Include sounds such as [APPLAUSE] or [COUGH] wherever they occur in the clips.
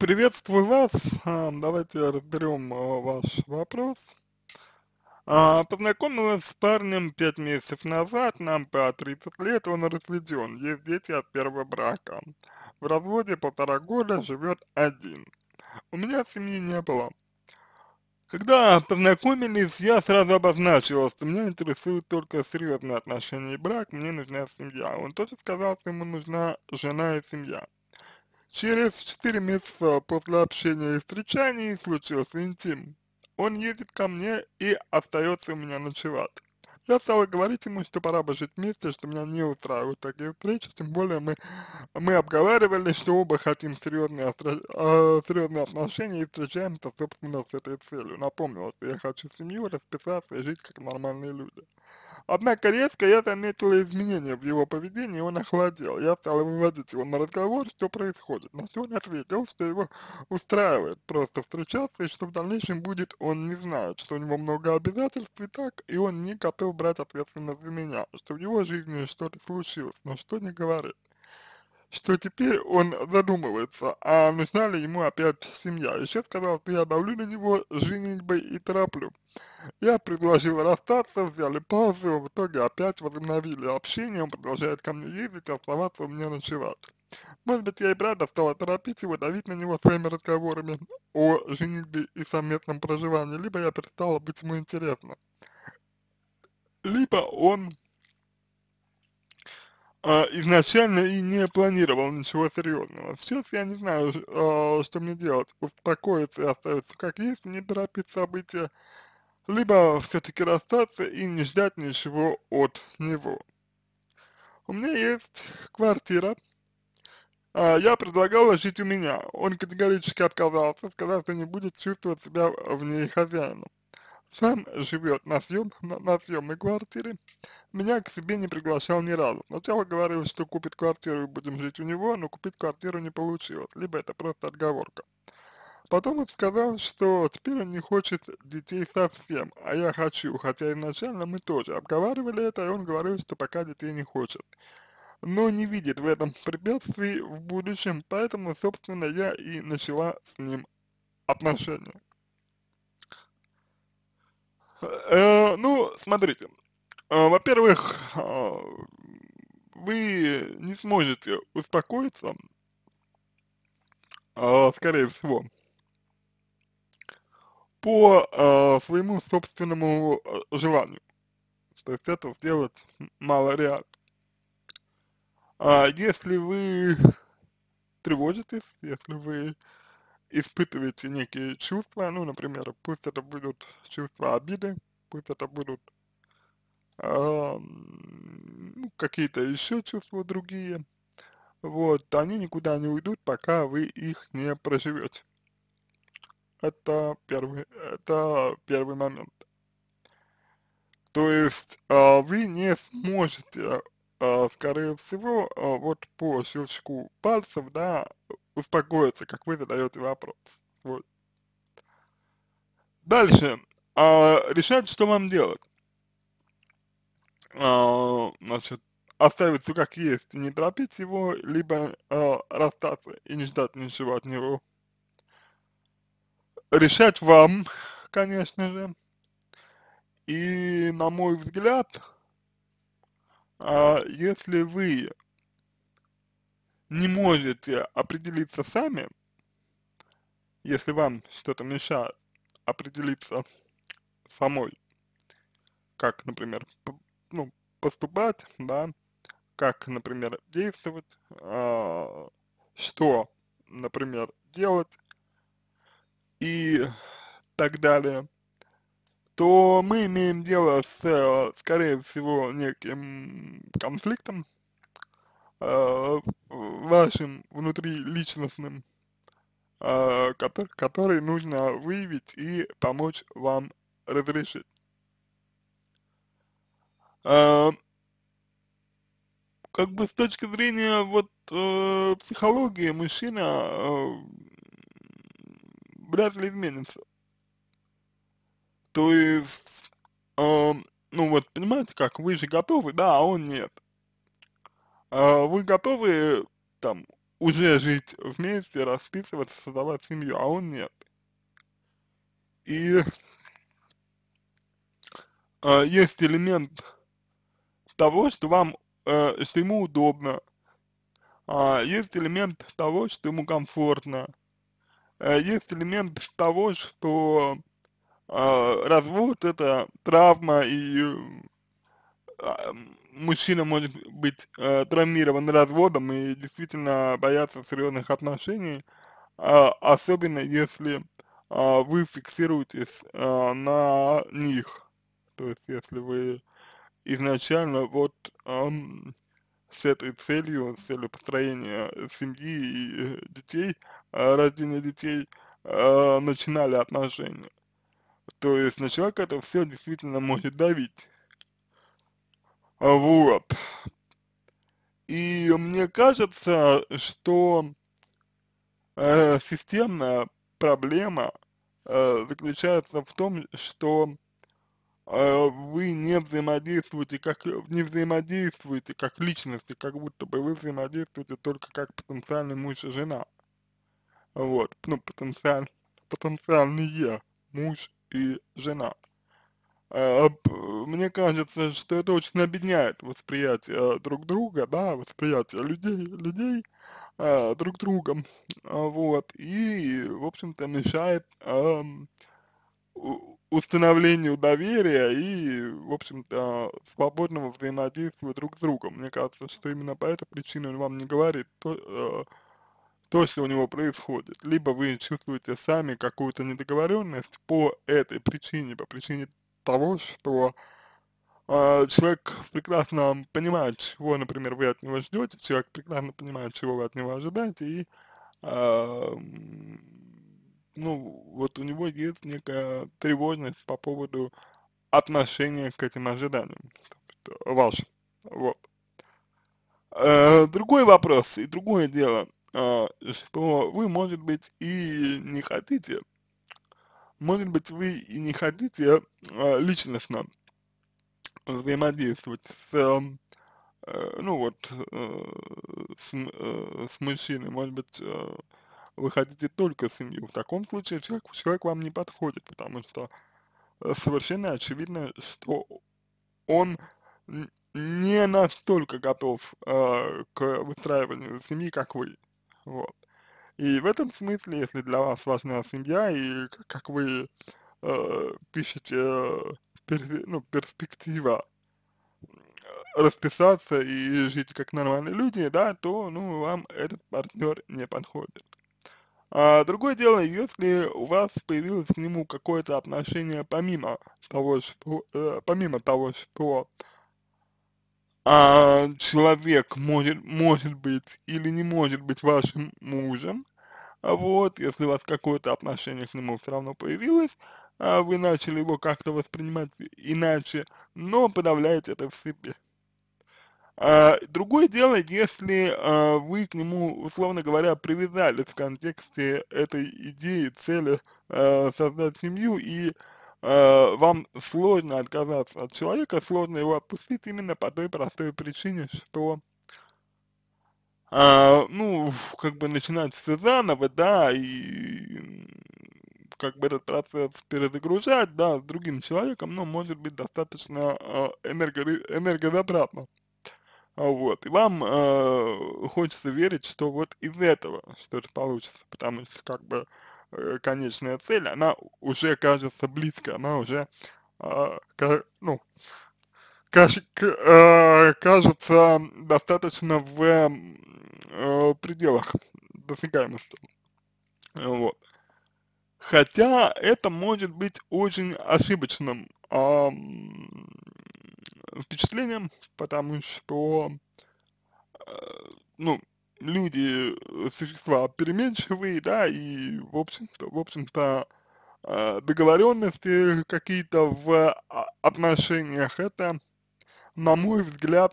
Приветствую вас. А, давайте разберем а, ваш вопрос. А, познакомилась с парнем 5 месяцев назад, нам по 30 лет, он разведен, есть дети от первого брака. В разводе полтора года живет один. У меня семьи не было. Когда познакомились, я сразу обозначила, что меня интересуют только серьезные отношения и брак, мне нужна семья. Он тоже сказал, что ему нужна жена и семья. Через 4 месяца после общения и встречаний случился интим. Он едет ко мне и остается у меня ночевать. Я стала говорить ему, что пора бы жить вместе, что меня не устраивают такие встречи, тем более мы, мы обговаривали, что оба хотим серьезные, а, серьезные отношения и встречаемся, собственно, с этой целью. Напомнила, что я хочу семью, расписаться и жить как нормальные люди. Однако резко я заметила изменения в его поведении, он охладел. Я стала выводить его на разговор, что происходит. На что он ответил, что его устраивает просто встречаться и что в дальнейшем будет, он не знает, что у него много обязательств и так, и он не готов брать ответственность за меня, что в его жизни что-то случилось, но что не говорит. Что теперь он задумывается, а нужна ли ему опять семья. Еще сказал, что я давлю на него женитьбой и тороплю. Я предложил расстаться, взяли паузу, в итоге опять возобновили общение, он продолжает ко мне ездить, оставаться у меня ночевать. Может быть, я и правда стала торопить его, давить на него своими разговорами о женитьбе и совместном проживании, либо я перестала быть ему интересна либо он э, изначально и не планировал ничего серьезного. Сейчас я не знаю, э, что мне делать, успокоиться и оставиться как есть, не торопить события, либо все-таки расстаться и не ждать ничего от него. У меня есть квартира, а, я предлагала жить у меня. Он категорически отказался, сказав, что не будет чувствовать себя в ней хозяином. Сам живет на, съем, на, на съемной квартире. Меня к себе не приглашал ни разу. Сначала говорил, что купит квартиру и будем жить у него, но купить квартиру не получилось, либо это просто отговорка. Потом он сказал, что теперь он не хочет детей совсем, а я хочу, хотя изначально мы тоже обговаривали это, и он говорил, что пока детей не хочет. Но не видит в этом препятствий в будущем, поэтому, собственно, я и начала с ним отношения. Э, ну, смотрите, э, во-первых, э, вы не сможете успокоиться, скорее всего, по своему собственному желанию. То есть это сделать мало реально. А если вы тревожитесь, если вы испытываете некие чувства, ну, например, пусть это будут чувства обиды, пусть это будут э, какие-то еще чувства другие, вот, они никуда не уйдут, пока вы их не проживете. Это первый, это первый момент. То есть э, вы не сможете э, скорее всего, а, вот по щелчку пальцев, да, успокоится, как вы задаете вопрос. Вот. Дальше. Э, решать, что вам делать. Э, значит, оставить все как есть, не торопить его, либо э, расстаться и не ждать ничего от него. Решать вам, конечно же. И, на мой взгляд, а, если вы не можете определиться сами, если вам что-то мешает определиться самой, как, например, по, ну, поступать, да, как, например, действовать, э, что, например, делать и так далее – то мы имеем дело с, э, скорее всего, неким конфликтом э, вашим внутриличностным, э, который, который нужно выявить и помочь вам разрешить. Э, как бы с точки зрения вот э, психологии мужчина э, вряд ли изменится то есть, э, ну вот, понимаете, как вы же готовы, да, а он нет. Э, вы готовы, там, уже жить вместе, расписываться, создавать семью, а он нет. И э, есть элемент того, что вам, э, что ему удобно, э, есть элемент того, что ему комфортно, э, есть элемент того, что а, развод это травма и а, мужчина может быть э, травмирован разводом и действительно бояться серьезных отношений, а, особенно если вы фиксируетесь на них. То есть, если вы изначально вот с этой целью, с целью построения семьи и э, детей, э, рождения детей, э, начинали отношения. То есть на человека это все действительно может давить. А вот. И мне кажется, что э, системная проблема э, заключается в том, что э, вы не взаимодействуете как не взаимодействуете как личности, как будто бы вы взаимодействуете только как потенциальный муж и жена. Вот, ну потенциаль, потенциальный я, муж и жена. А, мне кажется, что это очень обедняет восприятие друг друга, да, восприятие людей, людей а, друг другом, а, вот, и, в общем-то, мешает установлению доверия и, в общем-то, свободного взаимодействия друг с другом. Мне кажется, что именно по этой причине он вам не говорит то, то, что у него происходит. Либо вы чувствуете сами какую-то недоговоренность по этой причине, по причине того, что э, человек прекрасно понимает, чего, например, вы от него ждете, человек прекрасно понимает, чего вы от него ожидаете, и э, ну, вот у него есть некая тревожность по поводу отношения к этим ожиданиям вашим. Вот. Э, другой вопрос и другое дело – что а, вы, может быть, и не хотите, может быть, вы и не хотите а, личностно взаимодействовать с, эм, э, ну вот, э, с, э, с мужчиной, может быть, вы хотите только семью. В таком случае человек, человек вам не подходит, потому что совершенно очевидно, что он не настолько готов э, к выстраиванию семьи, как вы. Вот. И в этом смысле, если для вас важна семья и как вы э, пишете э, пер, ну, перспектива э, расписаться и жить как нормальные люди, да, то, ну, вам этот партнер не подходит. А другое дело, если у вас появилось к нему какое-то отношение помимо того, что, э, помимо того, что а, человек может, может быть или не может быть вашим мужем, а вот, если у вас какое-то отношение к нему все равно появилось, а вы начали его как-то воспринимать иначе, но подавляете это в себе. А, другое дело, если а, вы к нему, условно говоря, привязались в контексте этой идеи, цели а, создать семью и э, вам сложно отказаться от человека, сложно его отпустить именно по той простой причине, что э, ну, как бы начинать все заново, да, и как бы этот процесс перезагружать, да, с другим человеком, но ну, может быть достаточно э, энергозатратно. Вот, и вам э, хочется верить, что вот из этого что-то получится, потому что как бы э, Э, конечная цель, она уже кажется близко, она уже, э, ну, а, кажется достаточно в э, пределах досягаемости. Вот. Хотя это может быть очень ошибочным э, впечатлением, потому что, э, ну, люди э, существа переменчивые, да, и в общем-то, в общем-то, а, договоренности какие-то в а, отношениях, это, на мой взгляд,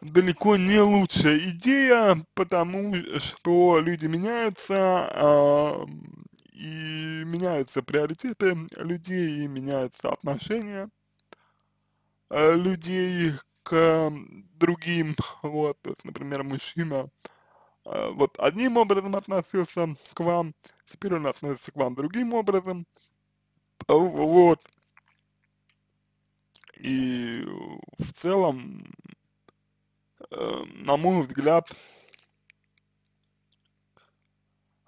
далеко не лучшая идея, потому что люди меняются, а, и меняются приоритеты людей, и меняются отношения э, людей к другим, [LAUGHS] вот, то есть, например, мужчина э, вот одним образом относился к вам, теперь он относится к вам другим образом, а, вот, и в целом, э, на мой взгляд,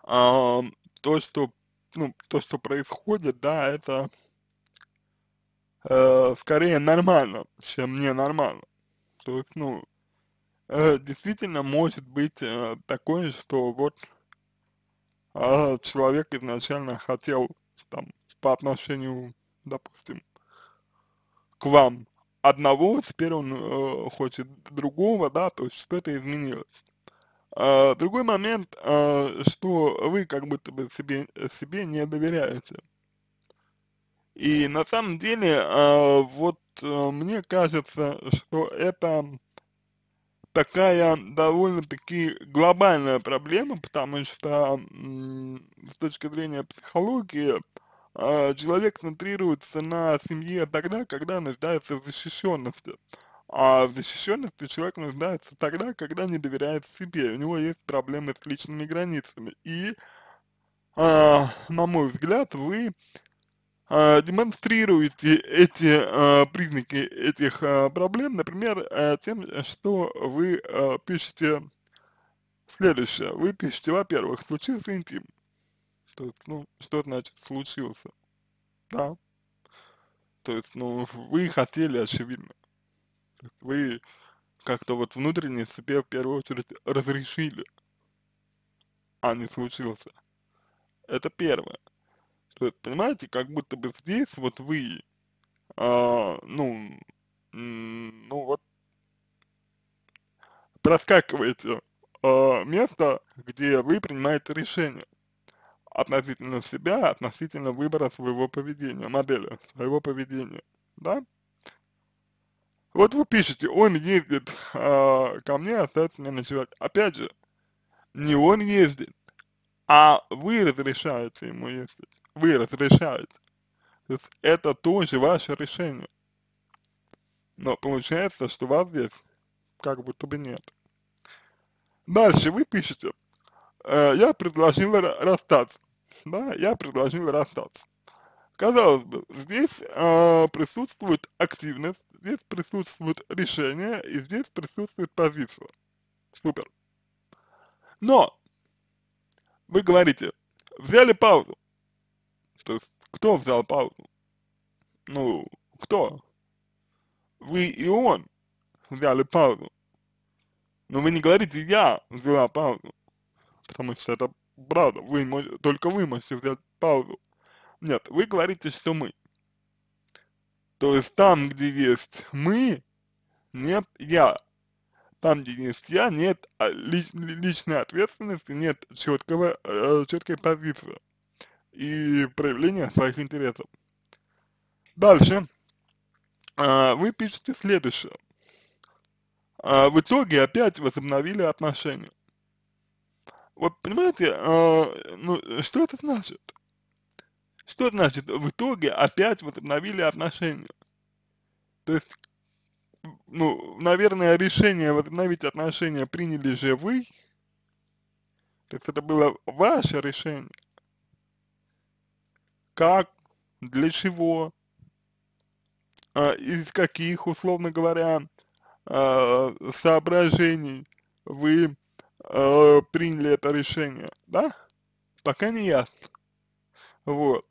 то, что, ну, то, что происходит, да, это э, скорее нормально, чем ненормально. То есть, ну, э, действительно может быть э, такое, что вот э, человек изначально хотел там по отношению, допустим, к вам одного, а теперь он э, хочет другого, да, то есть что-то изменилось. А, другой момент, э, что вы как будто бы себе, себе не доверяете. И на самом деле, э, вот э, мне кажется, что это такая довольно-таки глобальная проблема, потому что с точки зрения психологии э, человек центрируется на семье тогда, когда нуждается в защищенности. А в защищенности человек нуждается тогда, когда не доверяет себе, у него есть проблемы с личными границами. И, э, на мой взгляд, вы а, демонстрируете эти э, признаки этих э, проблем, например, э, тем, что вы э, пишете следующее. Вы пишете, во-первых, случился интим. То есть, ну, что значит случился? Да. То есть, ну, вы хотели, очевидно. вы как-то вот внутренне себе в первую очередь разрешили, а не случился. Это первое. То есть, понимаете, как будто бы здесь вот вы, э, ну, ну вот, проскакиваете э, место, где вы принимаете решение относительно себя, относительно выбора своего поведения, модели своего поведения, да? Вот вы пишете, он ездит э, ко мне, остается мне ночевать. Опять же, не он ездит, а вы разрешаете ему ездить вы разрешаете. То есть это тоже ваше решение. Но получается, что вас здесь как будто бы нет. Дальше вы пишете, э, я предложил расстаться, да, я предложил расстаться. Казалось бы, здесь э, присутствует активность, здесь присутствует решение и здесь присутствует позиция. Супер. Но, вы говорите, взяли паузу, то есть, кто взял паузу? Ну, кто? Вы и он взяли паузу. Но вы не говорите, я взяла паузу. Потому что это правда, вы, только вы можете взять паузу. Нет, вы говорите, что мы. То есть там, где есть мы, нет я. Там, где есть я, нет а, лич, личной ответственности, нет четкого, э, четкой позиции и проявления своих интересов. Дальше. А, вы пишете следующее. А, в итоге опять возобновили отношения. Вот понимаете, а, ну, что это значит? Что значит в итоге опять возобновили отношения? То есть, ну, наверное, решение возобновить отношения приняли же вы. То есть это было ваше решение как, для чего, а, из каких, условно говоря, а, соображений вы а, приняли это решение, да? Пока не ясно. Вот.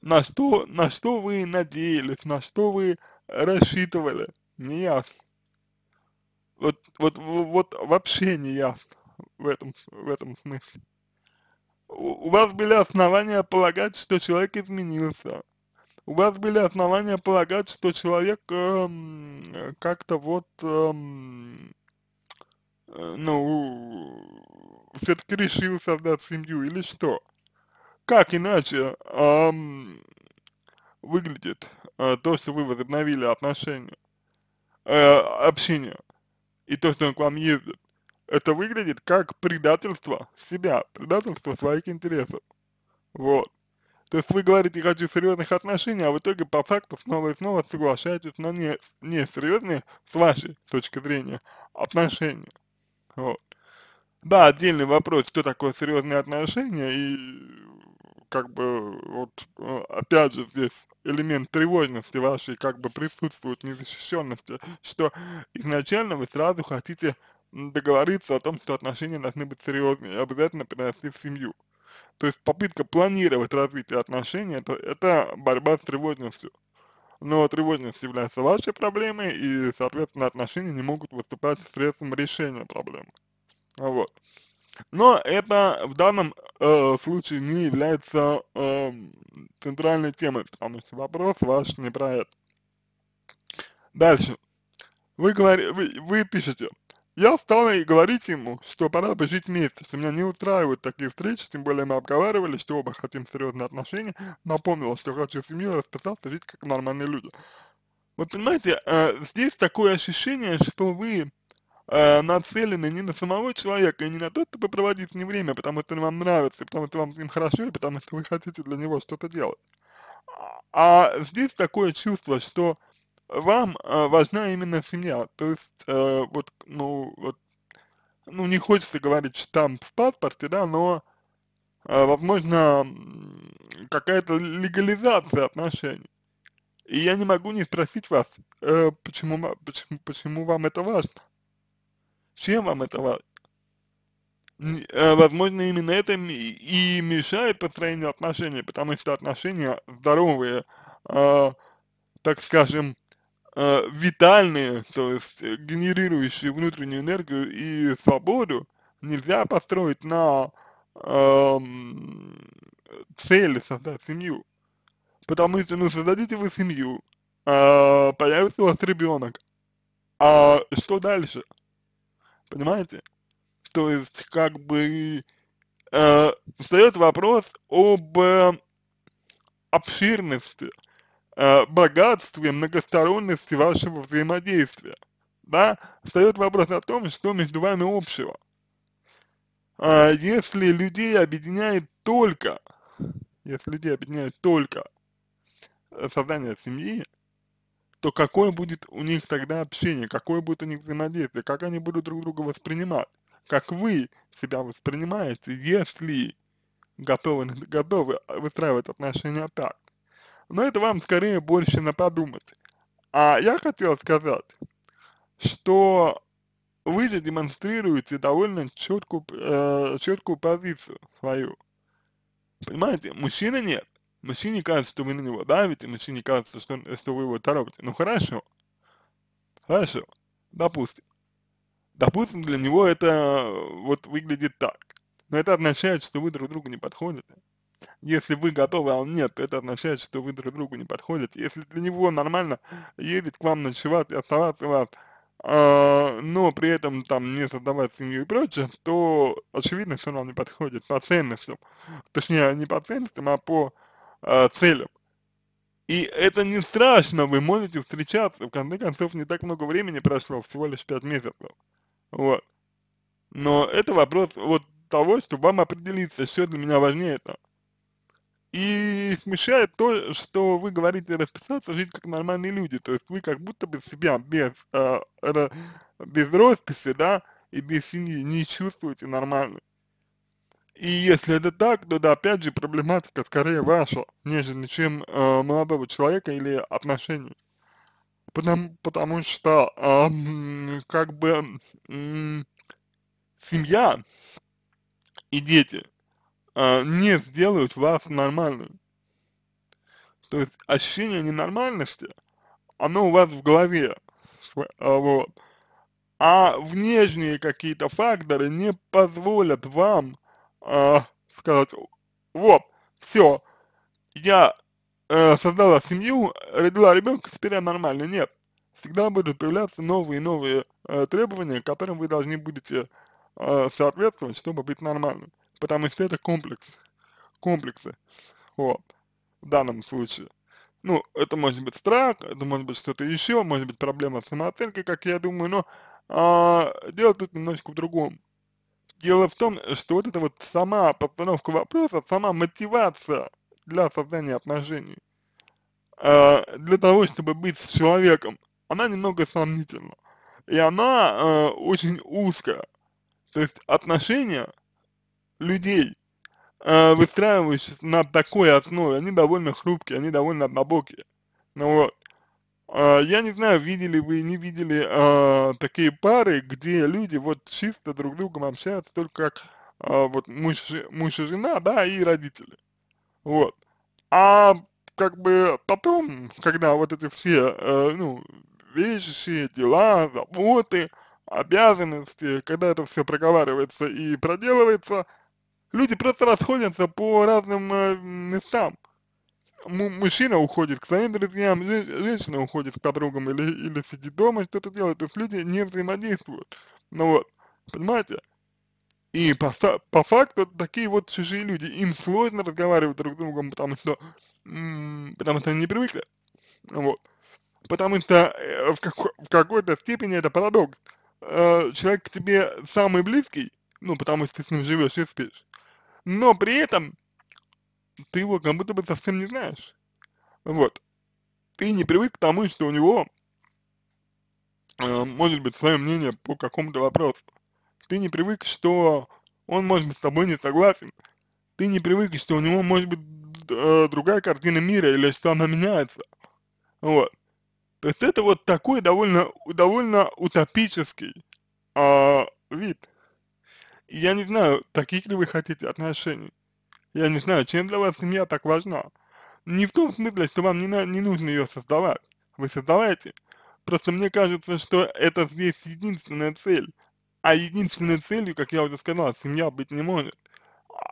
На что, на что вы надеялись, на что вы рассчитывали, не ясно. Вот, вот, вот вообще не ясно в этом, в этом смысле у вас были основания полагать, что человек изменился. У вас были основания полагать, что человек эм, как-то вот, эм, э, ну, все-таки решил создать семью или что? Как иначе эм, выглядит э, то, что вы возобновили отношения, э, общение, и то, что он к вам ездит? это выглядит как предательство себя, предательство своих интересов. Вот. То есть вы говорите, хочу серьезных отношений, а в итоге по факту снова и снова соглашаетесь на не, не серьезные, с вашей точки зрения, отношения. Вот. Да, отдельный вопрос, что такое серьезные отношения, и как бы вот э, опять же здесь элемент тревожности вашей как бы присутствует, незащищенности, что изначально вы сразу хотите договориться о том, что отношения должны быть серьезные и обязательно перерасти в семью. То есть попытка планировать развитие отношений это, это борьба с тревожностью. Но тревожность является вашей проблемой, и, соответственно, отношения не могут выступать средством решения проблемы. Вот. Но это в данном э, случае не является э, центральной темой, потому что вопрос ваш не про это. Дальше. Вы, говори, вы, вы пишете, я стала и говорить ему, что пора бы жить вместе, что меня не устраивают такие встречи, тем более мы обговаривали, что оба хотим серьезные отношения, Напомнил, что хочу семью расписался, жить как нормальные люди. Вот понимаете, э, здесь такое ощущение, что вы э, нацелены не на самого человека и не на то, чтобы проводить с ним время, потому что он вам нравится, потому что вам с ним хорошо, и потому что вы хотите для него что-то делать. А, а здесь такое чувство, что вам э, важна именно семья. То есть, э, вот, ну, вот, ну, не хочется говорить штамп в паспорте, да, но, э, возможно, какая-то легализация отношений. И я не могу не спросить вас, э, почему, почему, почему вам это важно? Чем вам это важно? Э, возможно, именно это и мешает построению отношений, потому что отношения здоровые, э, так скажем, Э, витальные, то есть э, генерирующие внутреннюю энергию и свободу, нельзя построить на э, цели создать семью. Потому что, ну, создадите вы семью, э, появится у вас ребенок, а что дальше? Понимаете? То есть, как бы, э, встает вопрос об э, обширности э, богатстве, многосторонности вашего взаимодействия, да, встает вопрос о том, что между вами общего. А если людей объединяет только, если людей объединяет только э, создание семьи, то какое будет у них тогда общение, какое будет у них взаимодействие, как они будут друг друга воспринимать, как вы себя воспринимаете, если готовы, готовы выстраивать отношения так. Но это вам скорее больше на подумать. А я хотел сказать, что вы же демонстрируете довольно четкую, э, четкую позицию свою. Понимаете, мужчина нет. Мужчине кажется, что вы на него давите, мужчине кажется, что, что вы его торопите. Ну хорошо. Хорошо. Допустим. Допустим, для него это э, вот выглядит так. Но это означает, что вы друг другу не подходите. Если вы готовы, а он нет, это означает, что вы друг другу не подходите. Если для него нормально ездить к вам ночевать и оставаться у вас, э, но при этом там не создавать семью и прочее, то очевидно, что он вам не подходит по ценностям. Точнее, не по ценностям, а по э, целям. И это не страшно, вы можете встречаться, в конце концов, не так много времени прошло, всего лишь 5 месяцев. Вот. Но это вопрос вот того, чтобы вам определиться, что для меня важнее это. И смешает то, что вы говорите расписаться, жить как нормальные люди. То есть вы как будто бы себя без, э, без росписи, да, и без семьи не чувствуете нормально. И если это так, то да, опять же, проблематика скорее ваша, нежели чем э, молодого человека или отношений. Потому, потому что, э, как бы, э, семья и дети э, не сделают вас нормальным. То есть ощущение ненормальности, оно у вас в голове, а, вот. А внешние какие-то факторы не позволят вам э, сказать, вот, все, я э, создала семью, родила ребенка, теперь я нормально. Нет, всегда будут появляться новые и новые э, требования, которым вы должны будете э, соответствовать, чтобы быть нормальным потому что это комплекс, комплексы, вот, в данном случае. Ну, это может быть страх, это может быть что-то еще, может быть проблема с самооценкой, как я думаю, но а, дело тут немножечко в другом. Дело в том, что вот эта вот сама постановка вопроса, сама мотивация для создания отношений, а, для того, чтобы быть с человеком, она немного сомнительна. И она а, очень узкая. То есть отношения людей, э, а, выстраивающихся на такой основе, они довольно хрупкие, они довольно однобокие. Ну вот. А, я не знаю, видели вы, не видели а, такие пары, где люди вот чисто друг с другом общаются, только как вот муж, муж и жена, да, и родители. Вот. А как бы потом, когда вот эти все, э, ну, вещи, дела, заботы, обязанности, когда это все проговаривается и проделывается, Люди просто расходятся по разным э, местам. М мужчина уходит к своим друзьям, женщина уходит к подругам или, или сидит дома, что-то делает. То есть люди не взаимодействуют. Ну вот, понимаете? И по, по факту такие вот чужие люди, им сложно разговаривать друг с другом, потому что, потому что они не привыкли. Ну вот. Потому что э, в, как в какой-то степени это парадокс. Э, человек к тебе самый близкий, ну, потому что ты с ним живешь и спишь но при этом ты его как будто бы совсем не знаешь. Вот. Ты не привык к тому, что у него э, может быть свое мнение по какому-то вопросу. Ты не привык, что он может быть с тобой не согласен. Ты не привык, что у него может быть э, другая картина мира или что она меняется. Вот. То есть это вот такой довольно, довольно утопический э, вид я не знаю, таких ли вы хотите отношений. Я не знаю, чем для вас семья так важна. Не в том смысле, что вам не, на, не нужно ее создавать. Вы создаваете. Просто мне кажется, что это здесь единственная цель. А единственной целью, как я уже сказал, семья быть не может.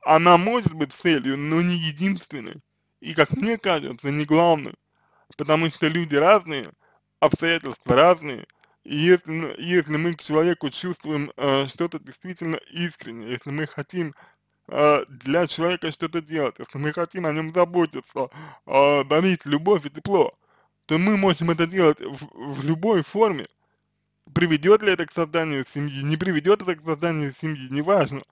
Она может быть целью, но не единственной. И, как мне кажется, не главной. Потому что люди разные, обстоятельства разные, если, ну, если мы к человеку чувствуем э, что-то действительно искренне, если мы хотим э, для человека что-то делать, если мы хотим о нем заботиться, э, дарить любовь и тепло, то мы можем это делать в, в любой форме. Приведет ли это к созданию семьи, не приведет это к созданию семьи, неважно.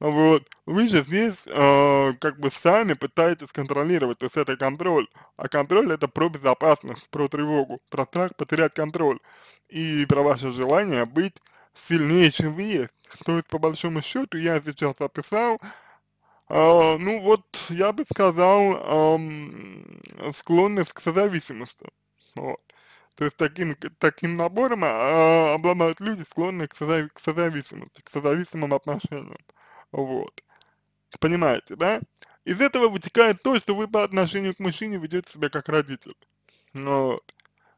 Ну вот. Вы же здесь э, как бы сами пытаетесь контролировать, то есть это контроль. А контроль это про безопасность, про тревогу, про страх потерять контроль и про ваше желание быть сильнее, чем вы есть. То есть по большому счету я сейчас описал, э, ну вот я бы сказал, э, склонность к созависимости. Вот. То есть таким, таким набором э, обладают люди, склонные к, созави к созависимости, к созависимым отношениям. Вот. Понимаете, да? Из этого вытекает то, что вы по отношению к мужчине ведете себя как родитель. Ну вот.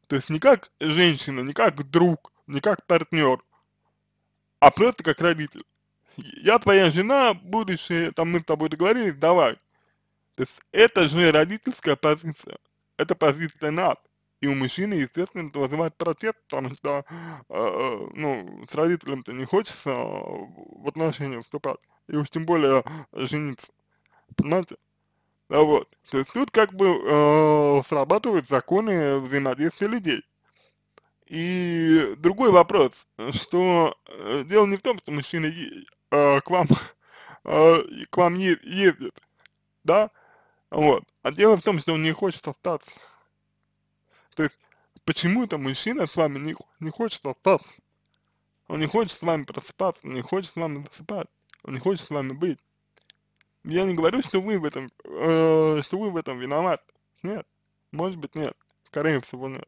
То есть не как женщина, не как друг, не как партнер, а просто как родитель. Я твоя жена, будущее, там мы с тобой договорились, давай. То есть это же родительская позиция, это позиция нас и у мужчины, естественно, вызывает протест, потому что, э, э ну, с родителям-то не хочется а в отношения вступать, и уж тем более жениться, понимаете? Да вот, то есть тут как бы э, срабатывают законы взаимодействия людей. И другой вопрос, что э, дело не в том, что мужчина э, к вам, [LAUGHS] э, к вам ездит, да, вот, а дело в том, что он не хочет остаться. То есть почему-то мужчина с вами не, не хочет остаться. Он не хочет с вами просыпаться, он не хочет с вами засыпать, он не хочет с вами быть. Я не говорю, что вы в этом, э, что вы в этом виноват. Нет. Может быть, нет. Скорее всего, нет.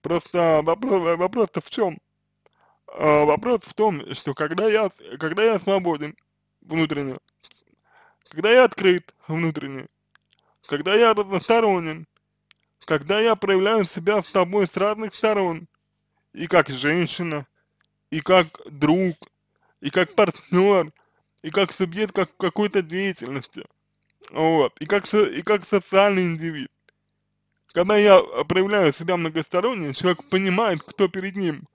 Просто вопрос, вопрос в чем? Э, а, вопрос в том, что когда я, когда я свободен внутренне, когда я открыт внутренне, когда я разносторонен, когда я проявляю себя с тобой с разных сторон, и как женщина, и как друг, и как партнер, и как субъект как какой-то деятельности, вот, и как, и как социальный индивид. Когда я проявляю себя многосторонне, человек понимает, кто перед ним,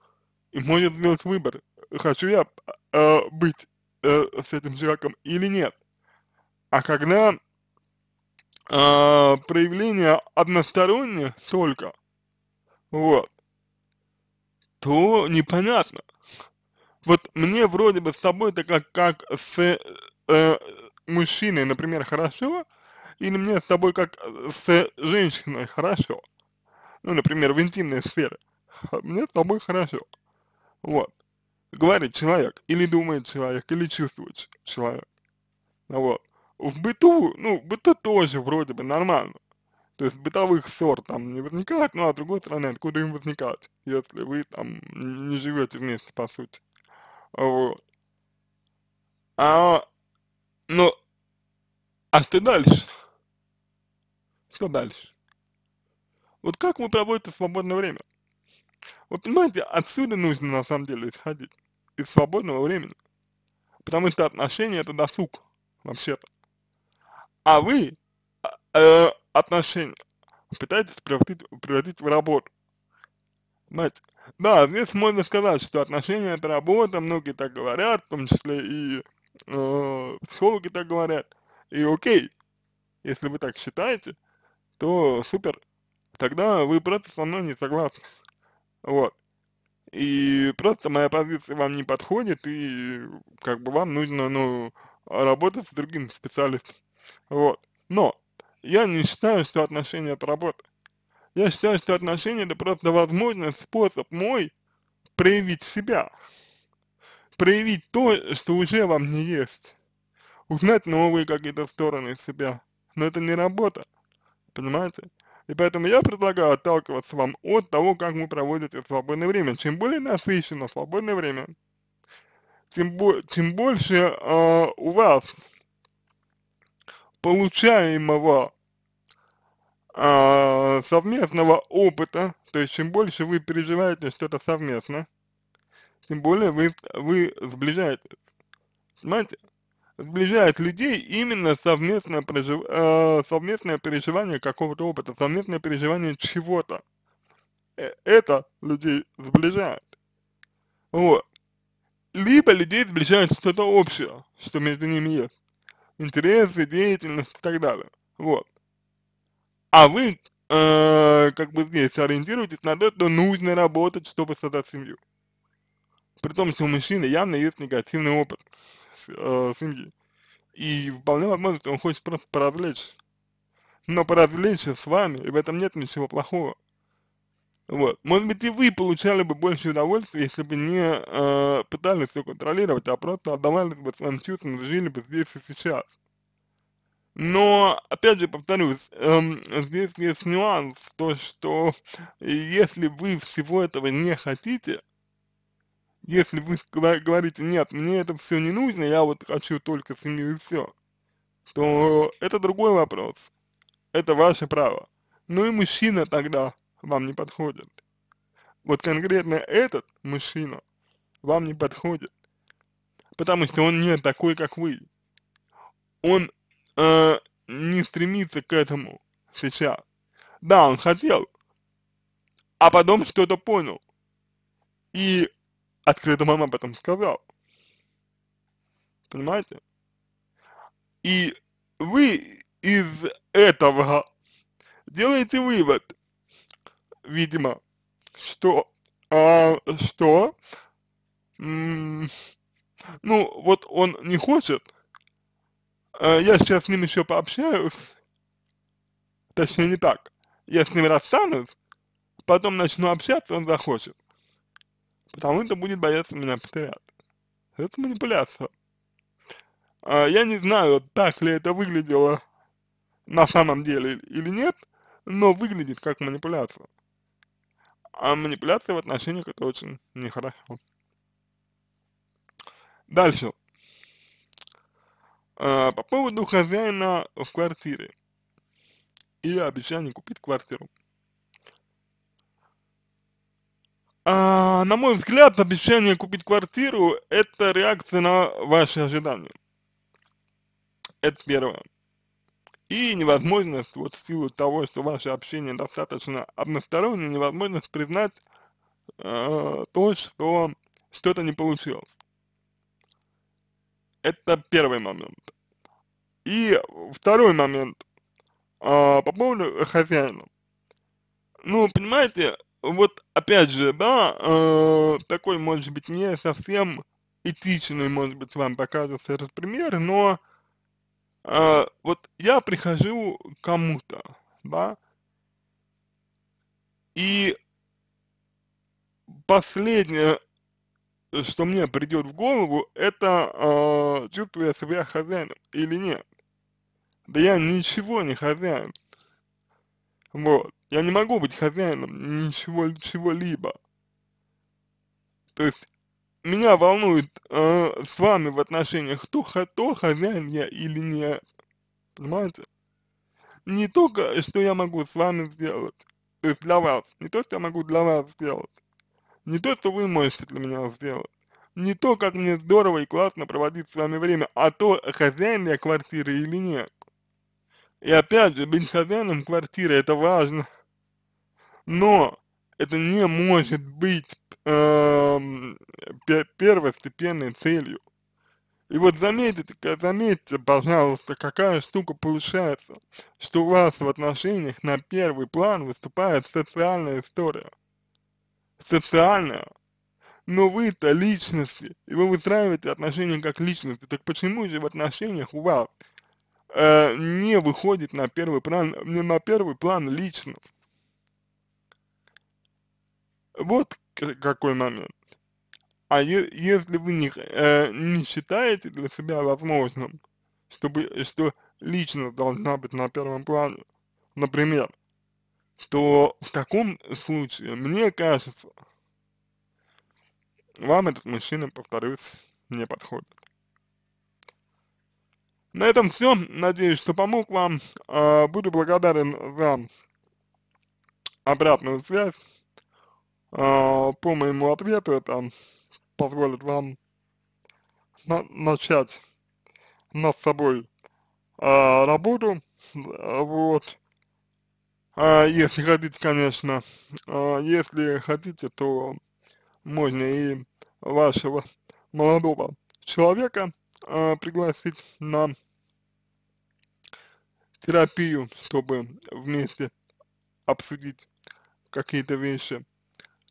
и может сделать выбор, хочу я э, быть э, с этим человеком или нет. А когда э, проявление одностороннее только, вот, то непонятно. Вот мне вроде бы с тобой-то как, как с э, э мужчиной, например, хорошо, или мне с тобой как э, с женщиной хорошо, ну, например, в интимной сфере, а мне с тобой хорошо, вот. Говорит человек, или думает человек, или чувствует человек, вот. В быту, ну, в быту тоже вроде бы нормально. То есть бытовых ссор там не возникает, ну а с другой стороны, откуда им возникать, если вы там не живете вместе, по сути. Вот. А, ну, а что дальше? Что дальше? Вот как вы проводите свободное время? Вот понимаете, отсюда нужно на самом деле исходить, из свободного времени. Потому что отношения это досуг, вообще-то а вы а, э, отношения пытаетесь превратить, превратить в работу. Знаете, да, здесь можно сказать, что отношения это работа, многие так говорят, в том числе и э, психологи так говорят. И окей, если вы так считаете, то супер, тогда вы просто со мной не согласны. Вот. И просто моя позиция вам не подходит, и как бы вам нужно, ну, работать с другим специалистом. Вот. Но я не считаю, что отношения это работа. Я считаю, что отношения это просто возможность, способ мой проявить себя. Проявить то, что уже во мне есть. Узнать новые какие-то стороны себя. Но это не работа. Понимаете? И поэтому я предлагаю отталкиваться вам от того, как вы проводите свободное время. Чем более насыщено свободное время, тем, бо тем больше э, у вас получаемого а, совместного опыта, то есть чем больше вы переживаете что-то совместно, тем более вы, вы сближаетесь. Понимаете? Сближает людей именно совместное, прожив, э, совместное переживание какого-то опыта, совместное переживание чего-то. Э, это людей сближает. Вот. Либо людей сближает что-то общее, что между ними есть интересы, деятельность и так далее. Вот. А вы э, как бы здесь ориентируетесь на то, что нужно работать, чтобы создать семью. При том, что у мужчины явно есть негативный опыт с, э, семьи. И вполне возможно, что он хочет просто поразвлечься. Но поразвлечься с вами, и в этом нет ничего плохого. Вот. Может быть, и вы получали бы больше удовольствия, если бы не э, пытались все контролировать, а просто отдавались бы своим чувствам, жили бы здесь и сейчас. Но, опять же, повторюсь, эм, здесь есть нюанс, то, что если вы всего этого не хотите, если вы говорите, нет, мне это все не нужно, я вот хочу только семью и все, то это другой вопрос. Это ваше право. Ну и мужчина тогда вам не подходит. Вот конкретно этот мужчина вам не подходит, потому что он не такой, как вы. Он э, не стремится к этому сейчас. Да, он хотел, а потом что-то понял и открыто мама об этом сказал. Понимаете? И вы из этого делаете вывод, видимо, что, а, что, ну, вот он не хочет, а я сейчас с ним еще пообщаюсь, точнее не так, я с ним расстанусь, потом начну общаться, он захочет, потому что будет бояться меня потерять. Это манипуляция. А, я не знаю, так ли это выглядело на самом деле или нет, но выглядит как манипуляция. А манипуляция в отношениях это очень нехорошо. Дальше. А, по поводу хозяина в квартире и обещания купить квартиру. А, на мой взгляд, обещание купить квартиру – это реакция на ваши ожидания. Это первое. И невозможность, вот в силу того, что ваше общение достаточно одностороннее, невозможность признать э, то, что что-то не получилось. Это первый момент. И второй момент э, по поводу хозяина. Ну, понимаете, вот опять же, да, э, такой может быть не совсем этичный, может быть, вам покажется этот пример, но э, вот я прихожу к кому-то, да, и последнее, э, что мне придет в голову, это э, чувствую я себя хозяином или нет. Да я ничего не хозяин. Вот. Я не могу быть хозяином ничего, чего-либо. То есть меня волнует э, с вами в отношениях, кто, кто хозяин я или не, понимаете? Не только, что я могу с вами сделать, то есть для вас, не то, что я могу для вас сделать, не то, что вы можете для меня сделать, не то, как мне здорово и классно проводить с вами время, а то, хозяин я квартиры или нет. И опять же, быть хозяином квартиры это важно, но это не может быть Эм, первостепенной целью. И вот заметьте, заметьте, пожалуйста, какая штука получается, что у вас в отношениях на первый план выступает социальная история. Социальная. Но вы-то личности, и вы выстраиваете отношения как личности. Так почему же в отношениях у вас э, не выходит на первый план, не на первый план личность? Вот какой момент. А е если вы не, э, не считаете для себя возможным, чтобы, э, что лично должна быть на первом плане, например, то в таком э, случае, мне кажется, вам этот мужчина, повторюсь, не подходит. На этом все. Надеюсь, что помог вам. А, буду благодарен за обратную связь. А, по моему ответу это позволит вам на начать над собой а, работу, вот. А если хотите, конечно, а если хотите, то можно и вашего молодого человека а, пригласить на терапию, чтобы вместе обсудить какие-то вещи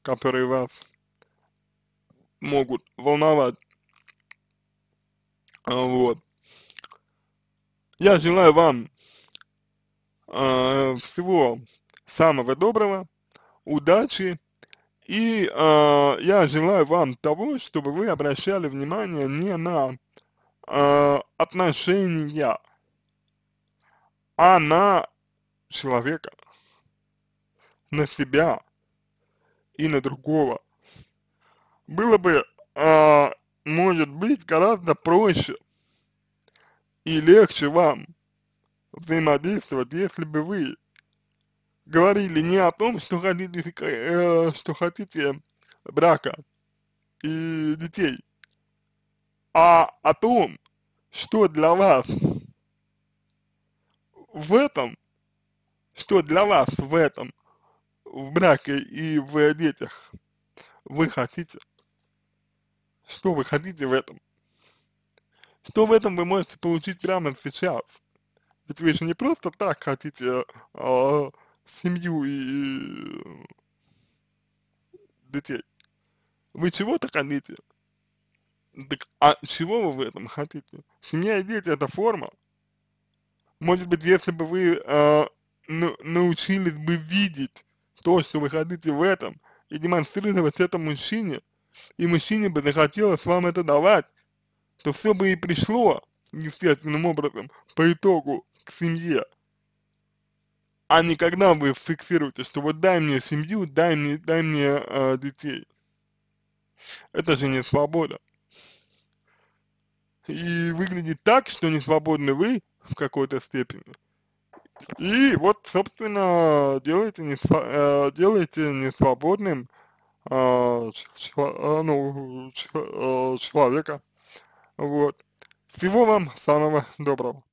которые вас могут волновать. А, вот. Я желаю вам э, всего самого доброго, удачи, и э, я желаю вам того, чтобы вы обращали внимание не на э, отношения, а на человека, на себя и на другого. Было бы, а, может быть, гораздо проще и легче вам взаимодействовать, если бы вы говорили не о том, что хотите, э, что хотите брака и детей, а о том, что для вас в этом, что для вас в этом в браке и в детях вы хотите? Что вы хотите в этом? Что в этом вы можете получить прямо сейчас? Ведь вы же не просто так хотите э, семью и э, детей. Вы чего-то хотите. Так а чего вы в этом хотите? Семья и дети это форма. Может быть, если бы вы э, научились бы видеть то, что вы хотите в этом, и демонстрировать это мужчине, и мужчине бы захотелось вам это давать, то все бы и пришло естественным образом по итогу к семье. А не когда вы фиксируете, что вот дай мне семью, дай мне, дай мне э, детей. Это же не свобода. И выглядит так, что не свободны вы в какой-то степени, и вот, собственно, делайте, не, э, делайте несвободным э, э, ну, э, человека. Вот. Всего вам самого доброго.